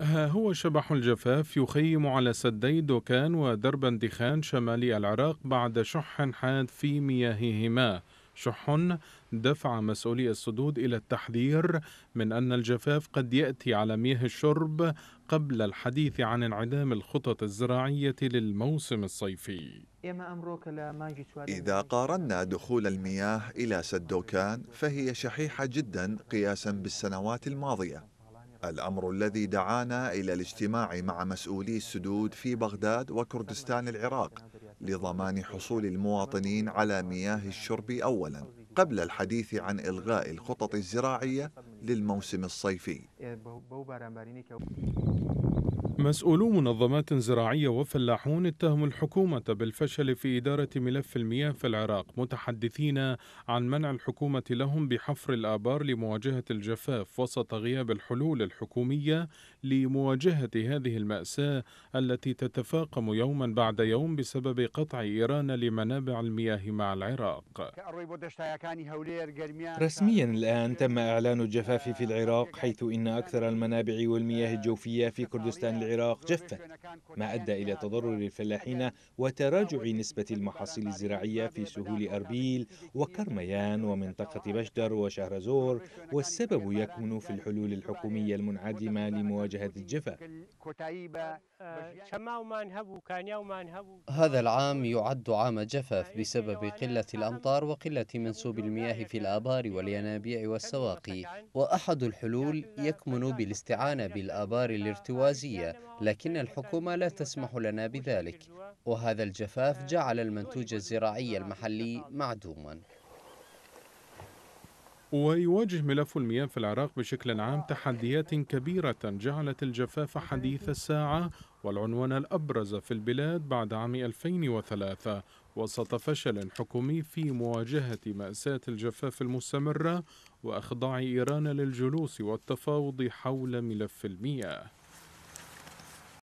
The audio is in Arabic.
ها هو شبح الجفاف يخيم على سدي دوكان ودرب دخان شمالي العراق بعد شح حاد في مياههما شح دفع مسؤولي السدود إلى التحذير من أن الجفاف قد يأتي على مياه الشرب قبل الحديث عن انعدام الخطط الزراعية للموسم الصيفي إذا قارنا دخول المياه إلى سدوكان فهي شحيحة جدا قياسا بالسنوات الماضية الأمر الذي دعانا إلى الاجتماع مع مسؤولي السدود في بغداد وكردستان العراق لضمان حصول المواطنين على مياه الشرب أولا قبل الحديث عن إلغاء الخطط الزراعية للموسم الصيفي مسؤولو منظمات زراعية وفلاحون اتهموا الحكومة بالفشل في إدارة ملف المياه في العراق متحدثين عن منع الحكومة لهم بحفر الآبار لمواجهة الجفاف وسط غياب الحلول الحكومية لمواجهة هذه المأساة التي تتفاقم يوما بعد يوم بسبب قطع إيران لمنابع المياه مع العراق رسميا الآن تم إعلان الجفاف في العراق حيث إن أكثر المنابع والمياه الجوفية في كردستان العراق العراق جفا ما أدى إلى تضرر الفلاحين وتراجع نسبة المحاصيل الزراعية في سهول أربيل وكرميان ومنطقة بشدر وشهرزور والسبب يكمن في الحلول الحكومية المنعدمة لمواجهة الجفاف آه، هذا العام يعد عام جفاف بسبب قلة الأمطار وقلة منسوب المياه في الآبار والينابيع والسواقي وأحد الحلول يكمن بالاستعانة بالآبار الارتوازية لكن الحكومة لا تسمح لنا بذلك وهذا الجفاف جعل المنتوج الزراعي المحلي معدوما ويواجه ملف المياه في العراق بشكل عام تحديات كبيرة جعلت الجفاف حديث الساعة والعنوان الأبرز في البلاد بعد عام 2003 وسط فشل حكومي في مواجهة مأساة الجفاف المستمرة وأخضاع إيران للجلوس والتفاوض حول ملف المياه